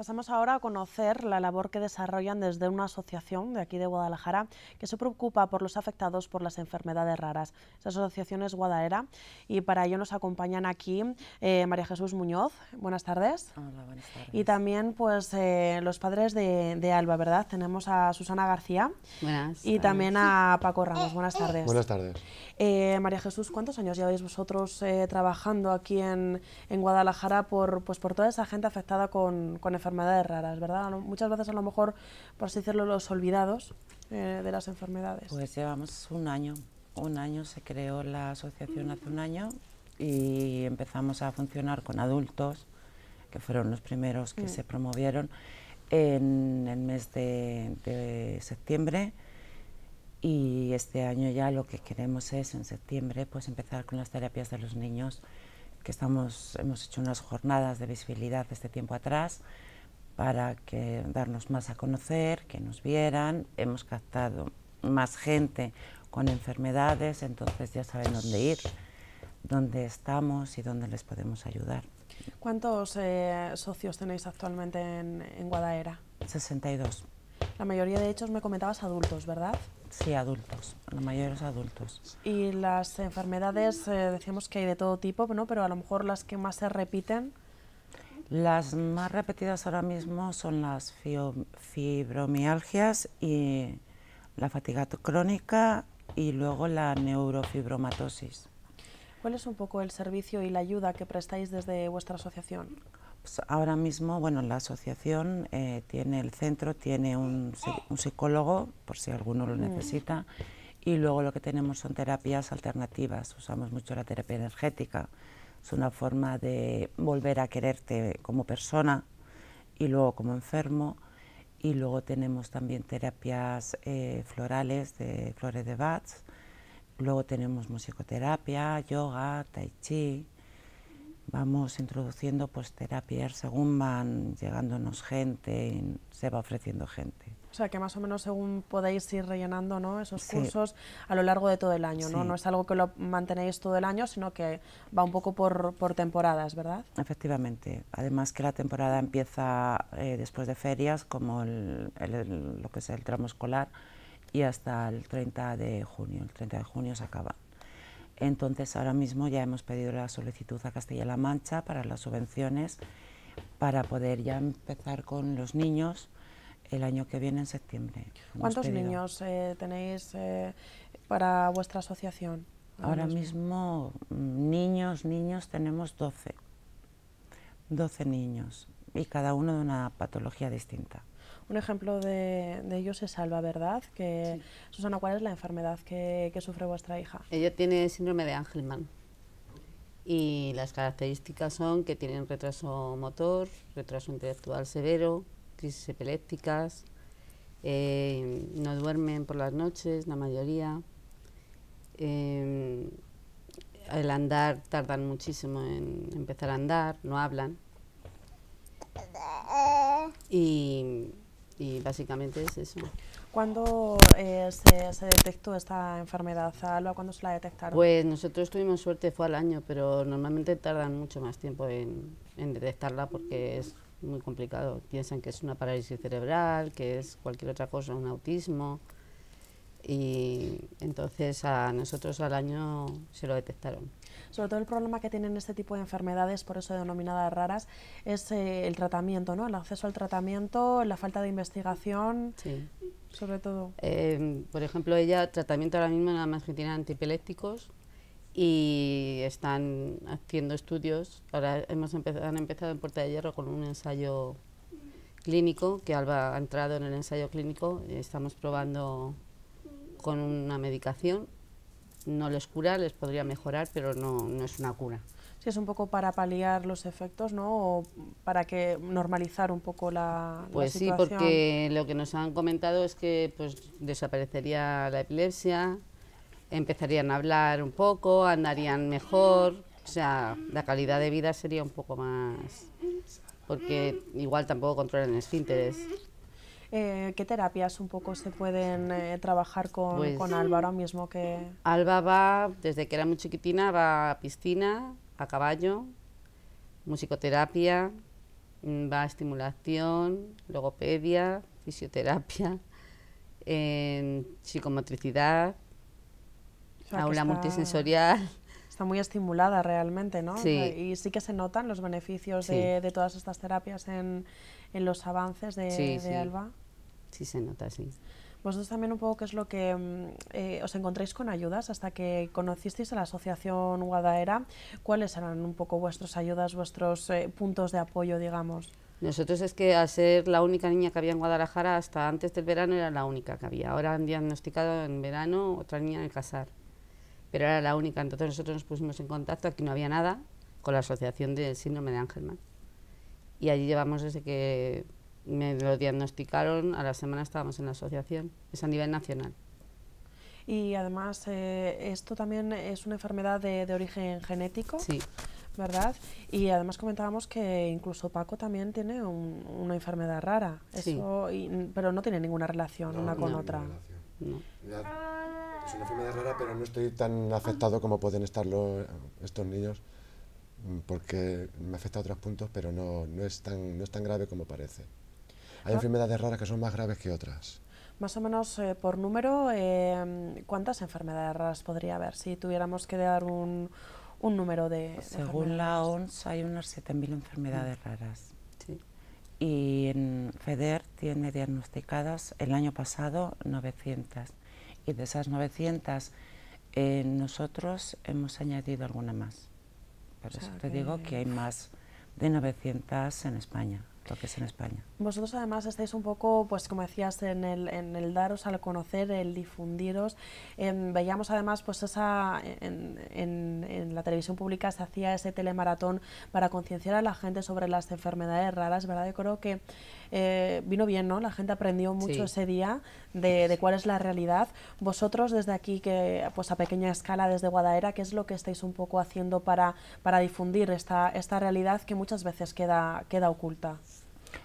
Pasamos ahora a conocer la labor que desarrollan desde una asociación de aquí de Guadalajara que se preocupa por los afectados por las enfermedades raras. Esa asociación es Guadaera y para ello nos acompañan aquí eh, María Jesús Muñoz. Buenas tardes. Hola, buenas tardes. Y también pues eh, los padres de, Alba, ¿verdad? Tenemos a Susana García buenas, y también a Paco Ramos. Buenas tardes. Buenas tardes. Eh, María Jesús, ¿cuántos años lleváis vosotros trabajando aquí en, Guadalajara por, pues, por toda esa gente afectada con, con enfermedades raras, ¿verdad? Muchas veces a lo mejor, por así decirlo, los olvidados eh, de las enfermedades. Pues llevamos un año, un año se creó la asociación hace un año y empezamos a funcionar con adultos, que fueron los primeros que mm. se promovieron en el mes de, septiembre y este año ya lo que queremos es en septiembre pues empezar con las terapias de los niños que estamos hemos hecho unas jornadas de visibilidad este tiempo atrás para que darnos más a conocer, que nos vieran. Hemos captado más gente con enfermedades, entonces ya saben dónde ir, dónde estamos y dónde les podemos ayudar. ¿Cuántos eh, socios tenéis actualmente en, en 62. La mayoría de hechos me comentabas adultos, ¿verdad? Sí, adultos, la mayoría son adultos. Y las enfermedades, eh, decíamos que hay de todo tipo, ¿no? pero a lo mejor las que más se repiten las más repetidas ahora mismo son las fibromialgias y la fatiga crónica y luego la neurofibromatosis. ¿Cuál es un poco el servicio y la ayuda que prestáis desde vuestra asociación? Pues ahora mismo, bueno, la asociación eh, tiene el centro, tiene un, psicólogo, por si alguno lo mm. necesita, y luego lo que tenemos son terapias alternativas. Usamos mucho la terapia energética, es una forma de volver a quererte como persona y luego como enfermo. Y luego tenemos también terapias eh, florales de flores de Bats. Luego tenemos musicoterapia, yoga, tai chi. Vamos introduciendo pues terapias según van llegándonos gente se va ofreciendo gente. O sea, que más o menos según podéis ir rellenando esos cursos a lo largo de todo el año, ¿no? No es algo que lo mantenéis todo el año, sino que va un poco por, por temporadas, ¿verdad? Efectivamente. Además que la temporada empieza eh, después de ferias, como el, lo que es el tramo escolar, y hasta el 30 de junio. El 30 de junio se acaba. Entonces, ahora mismo ya hemos pedido la solicitud a Castilla-La Mancha para las subvenciones, para poder ya empezar con los niños el año que viene en septiembre. ¿Cuántos niños eh, tenéis eh, para vuestra asociación? Ahora mismo mm, niños, niños tenemos 12, 12 niños y cada uno de una patología distinta. Un ejemplo de, ellos es Salva, ¿verdad? Que, Susana, ¿cuál es la enfermedad que, sufre vuestra hija? Ella tiene síndrome de Angelman y las características son que tienen retraso motor, retraso intelectual severo, crisis epilépticas, eh, no duermen por las noches, la mayoría. el eh, andar tardan muchísimo en empezar a andar, no hablan. Y, básicamente es eso. ¿Cuándo eh, se, detectó esta enfermedad, Alba? ¿Cuándo se la detectaron? Pues nosotros tuvimos suerte, fue al año, pero normalmente tardan mucho más tiempo en detectarla porque es muy complicado. Piensan que es una parálisis cerebral, que es cualquier otra cosa, un autismo. Y entonces a nosotros al año se lo detectaron. Sobre todo el problema que tienen este tipo de enfermedades, por eso denominadas raras, es eh, el tratamiento, ¿no? El acceso al tratamiento, la falta de investigación, sí. sobre todo. Eh, por ejemplo, ella, tratamiento ahora mismo nada más que tiene antiepilépticos y están haciendo estudios. Ahora hemos empezado, han empezado en Puerta de Hierro con un ensayo clínico, que Alba ha entrado en el ensayo clínico, estamos probando con una medicación. No les cura, les podría mejorar, pero no, no es una cura. Sí, es un poco para paliar los efectos, ¿no? O para que normalizar un poco la, situación. Pues sí, porque lo que nos han comentado es que pues, desaparecería la epilepsia, empezarían a hablar un poco, andarían mejor, o sea, la calidad de vida sería un poco más, porque igual tampoco controlan esfínteres. Eh, ¿Qué terapias un poco se pueden eh, trabajar con, Álvaro? Pues con, mismo? Que... Alba va, desde que era muy chiquitina, va a piscina, a caballo, musicoterapia, mm, va a estimulación, logopedia, fisioterapia, en psicomotricidad, aula multisensorial. Está muy estimulada realmente, ¿no? Sí. Y sí que se notan los beneficios de, todas estas terapias en, los avances de, sí, Alba. Sí, se nota, sí. Vosotros también un poco qué es lo que mm, eh, os encontráis con ayudas hasta que conocisteis a la Asociación Guadaera. ¿Cuáles eran un poco vuestras ayudas, vuestros eh, puntos de apoyo, digamos? Nosotros es que a ser la única niña que había en Guadalajara, hasta antes del verano era la única que había. Ahora han diagnosticado en verano otra niña en el Casar pero era la única. Entonces nosotros nos pusimos en contacto, aquí no había nada, con la Asociación del Síndrome de Angelman. Y allí llevamos desde que me lo diagnosticaron, a la semana estábamos en la asociación, es a nivel nacional. Y además, eh, esto también es una enfermedad de, origen genético. Sí. ¿verdad? Y además comentábamos que incluso Paco también tiene una enfermedad rara, pero no tiene ninguna relación una con otra es una enfermedad rara, pero no estoy tan afectado como pueden estar eh, estos niños, mm, porque me afecta a otros puntos, pero no, no, es tan, no es tan grave como parece. Hay ah. enfermedades raras que son más graves que otras. Más o menos eh, por número, em, ¿cuántas enfermedades raras podría haber si tuviéramos que dar un, un número de... Según la OMS hay unas 7.000 enfermedades raras y en FEDER tiene diagnosticadas el año pasado 900 y de esas 900 eh, nosotros hemos añadido alguna más. Por eso te digo que hay más de 900 en España que es en España. Vosotros además estáis un poco, pues como decías, en el, daros al conocer, el difundiros. Em, veíamos además, pues esa, en, la televisión pública se hacía ese telemaratón para concienciar a la gente sobre las enfermedades raras, ¿verdad? Yo creo que eh, vino bien, ¿no? La gente aprendió mucho ese día de, cuál es la realidad. Vosotros desde aquí, que pues a pequeña escala desde Guadaira, ¿qué es lo que estáis un poco haciendo para, para difundir esta, esta realidad que muchas veces queda, queda oculta?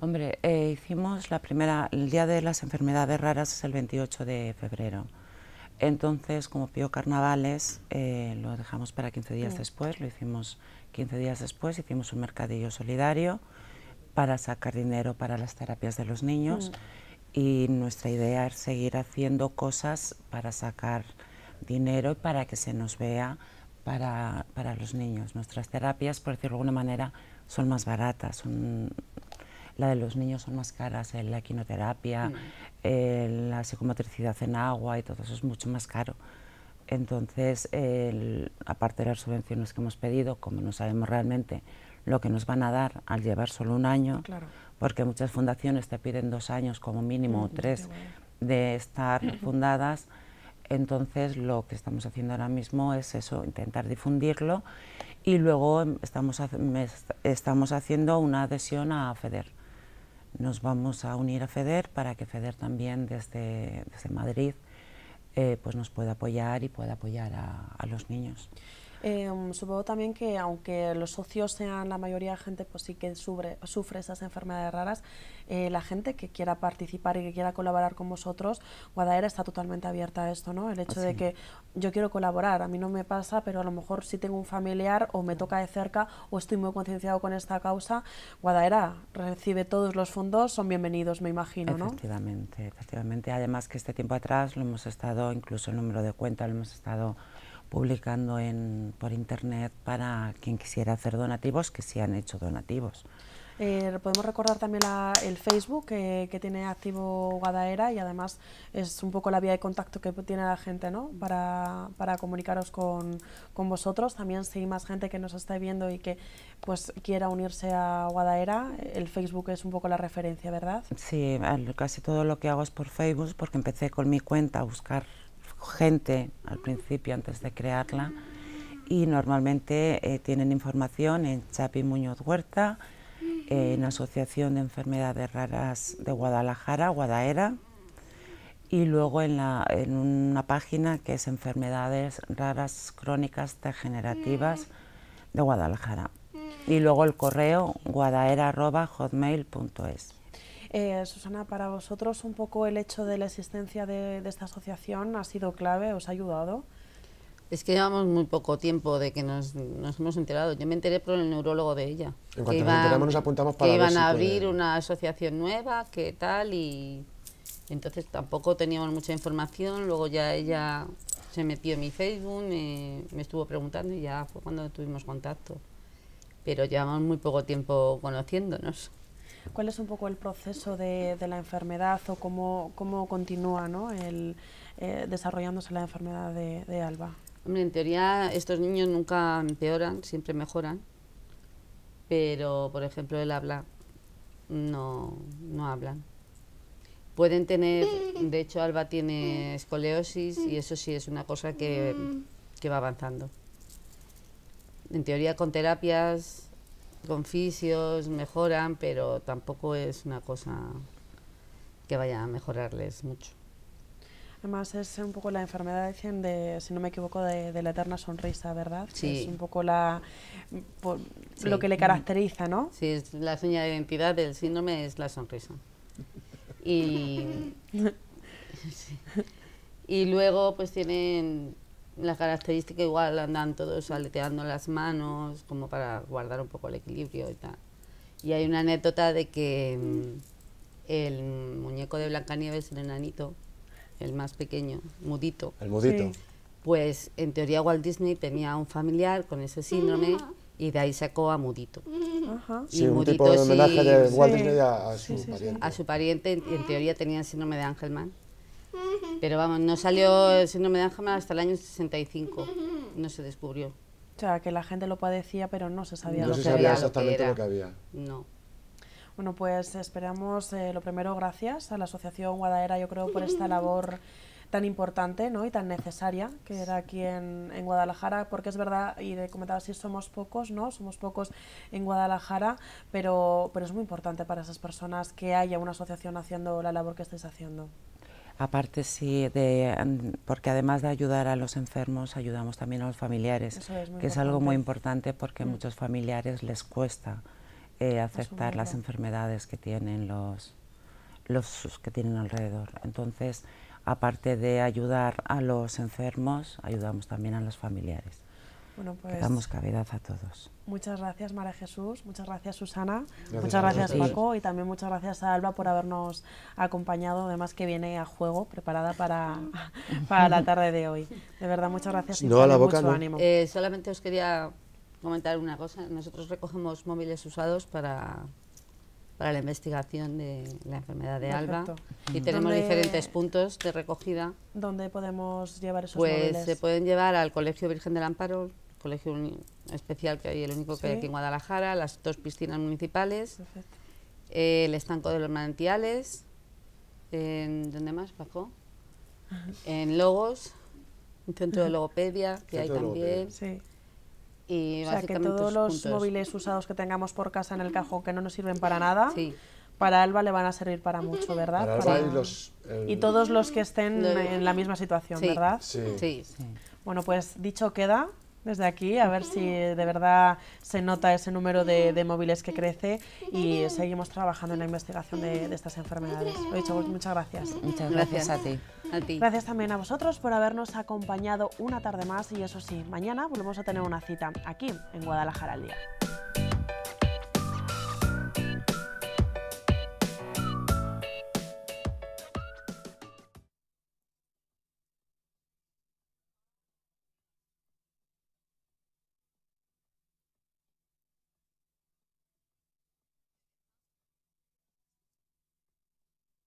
Hombre, eh, hicimos la primera, el Día de las Enfermedades Raras es el 28 de febrero. Entonces, como pido carnavales, eh, lo dejamos para 15 días mm. después, lo hicimos 15 días después, hicimos un mercadillo solidario para sacar dinero para las terapias de los niños mm. y nuestra idea es seguir haciendo cosas para sacar dinero y para que se nos vea para, para los niños. Nuestras terapias, por decirlo de alguna manera, son más baratas, son la de los niños son más caras, eh, la quinoterapia, mm. eh, la psicomotricidad en agua y todo eso es mucho más caro. Entonces, aparte de las subvenciones que hemos pedido, como no sabemos realmente lo que nos van a dar al llevar solo un año, porque muchas fundaciones te piden dos años como mínimo o mm, tres de estar mm. fundadas, entonces lo que estamos haciendo ahora mismo es eso, intentar difundirlo y luego em, estamos, estamos haciendo una adhesión a FEDER nos vamos a unir a FEDER para que FEDER también desde, desde Madrid eh, pues nos pueda apoyar y pueda apoyar a los niños. Em, supongo también que aunque los socios sean la mayoría de gente, pues sí que sufre, sufre esas enfermedades raras, eh, la gente que quiera participar y que quiera colaborar con vosotros, Guadalera está totalmente abierta a esto, ¿no? El hecho ah, de que yo quiero colaborar, a mí no me pasa, pero a lo mejor si tengo un familiar o me toca de cerca o estoy muy concienciado con esta causa, Guadalera recibe todos los fondos, son bienvenidos, me imagino, ¿no? Efectivamente, efectivamente. Además que este tiempo atrás lo hemos estado, incluso el número de cuenta lo hemos estado publicando en, por internet para quien quisiera hacer donativos, que sí han hecho donativos. Eh, podemos recordar también el Facebook que, que, tiene activo Guadaera y además es un poco la vía de contacto que tiene la gente ¿no? para, para comunicaros con, con, vosotros. También si hay más gente que nos está viendo y que pues quiera unirse a Guadaera, el Facebook es un poco la referencia, ¿verdad? Sí, casi todo lo que hago es por Facebook porque empecé con mi cuenta a buscar gente al principio antes de crearla y normalmente eh, tienen información en Chapi Muñoz Huerta, en Asociación de Enfermedades Raras de Guadalajara, Guadaera, y luego en, la, en una página que es Enfermedades Raras Crónicas Degenerativas de Guadalajara. Y luego el correo guadaera.hotmail.es. Eh, Susana, para vosotros un poco el hecho de la existencia de, esta asociación ha sido clave, os ha ayudado. Es que llevamos muy poco tiempo de que nos, hemos enterado. Yo me enteré por el neurólogo de ella. En cuanto nos enteramos nos apuntamos para Que iban a abrir una asociación nueva, qué tal, y entonces tampoco teníamos mucha información. Luego ya ella se metió en mi Facebook, me estuvo preguntando y ya fue cuando tuvimos contacto. Pero llevamos muy poco tiempo conociéndonos. ¿Cuál es un poco el proceso de, de la enfermedad o cómo, cómo continúa ¿no? el, eh, desarrollándose la enfermedad de, Alba? en teoría estos niños nunca empeoran, siempre mejoran, pero por ejemplo el habla no, hablan. Pueden tener, de hecho Alba tiene escoleosis y eso sí es una cosa que, que va avanzando. En teoría con terapias con fisios mejoran, pero tampoco es una cosa que vaya a mejorarles mucho. Además es un poco la enfermedad, de, si no me equivoco, de, la eterna sonrisa, ¿verdad? Sí. Es un poco la, lo que le caracteriza, ¿no? Sí, es la señal de identidad del síndrome es la sonrisa. Y, y luego pues tienen la característica igual andan todos aleteando las manos como para guardar un poco el equilibrio y tal. Y hay una anécdota de que mm, el muñeco de Blancanieves, el enanito, el más pequeño, mudito. El mudito. Pues en teoría Walt Disney tenía un familiar con ese síndrome y de ahí sacó a Mudito. Ajá. Y sí, un tipo de homenaje de Walt Disney a, su pariente. A su pariente, en, teoría tenía el síndrome de Angelman. Pero vamos, no salió el síndrome de Angelman hasta el año 65, no se descubrió. O sea, que la gente lo padecía, pero no se sabía, lo, que había, exactamente lo que, había. No. Bueno, pues esperamos, eh, lo primero, gracias a la Asociación Guadaera, yo creo, por esta labor tan importante ¿no? y tan necesaria que era aquí en, Guadalajara, porque es verdad, y comentaba si somos pocos, ¿no? Somos pocos en Guadalajara, pero, pero es muy importante para esas personas que haya una asociación haciendo la labor que estáis haciendo. Aparte sí, de, mm, porque además de ayudar a los enfermos, ayudamos también a los familiares, que es algo muy importante porque a mm. muchos familiares les cuesta eh, aceptar las enfermedades que tienen los, los que tienen alrededor. Entonces, aparte de ayudar a los enfermos, ayudamos también a los familiares. Bueno, pues, damos cavidad a todos. Muchas gracias, María Jesús, muchas gracias, Susana, muchas gracias, Paco, y también muchas gracias a Alba por habernos acompañado, además que viene a juego, preparada para, la tarde de hoy. De verdad, muchas gracias y mucho ánimo. Eh, solamente os quería comentar una cosa, nosotros recogemos móviles usados para para la investigación de la enfermedad de Alba y tenemos diferentes puntos de recogida. ¿Dónde podemos llevar esos pues móviles? Pues se pueden llevar al Colegio Virgen del Amparo, colegio especial que hay, el único que hay aquí en Guadalajara, las dos piscinas municipales, eh, el estanco de los manantiales, en, ¿dónde más bajó? En Logos, un centro de logopedia que hay también. Y o sea, que todos los móviles usados que tengamos por casa en el cajón que no nos sirven para nada, para Alba le van a servir para mucho, ¿verdad? y, todos los que estén en la misma situación, ¿verdad? Sí. sí. Bueno, pues dicho queda, desde aquí, a ver si de verdad se nota ese número de, móviles que crece y seguimos trabajando en la investigación de, estas enfermedades. Lo dicho, muchas gracias. Muchas gracias, a ti. Gracias también a vosotros por habernos acompañado una tarde más y eso sí, mañana volvemos a tener una cita aquí en Guadalajara al día.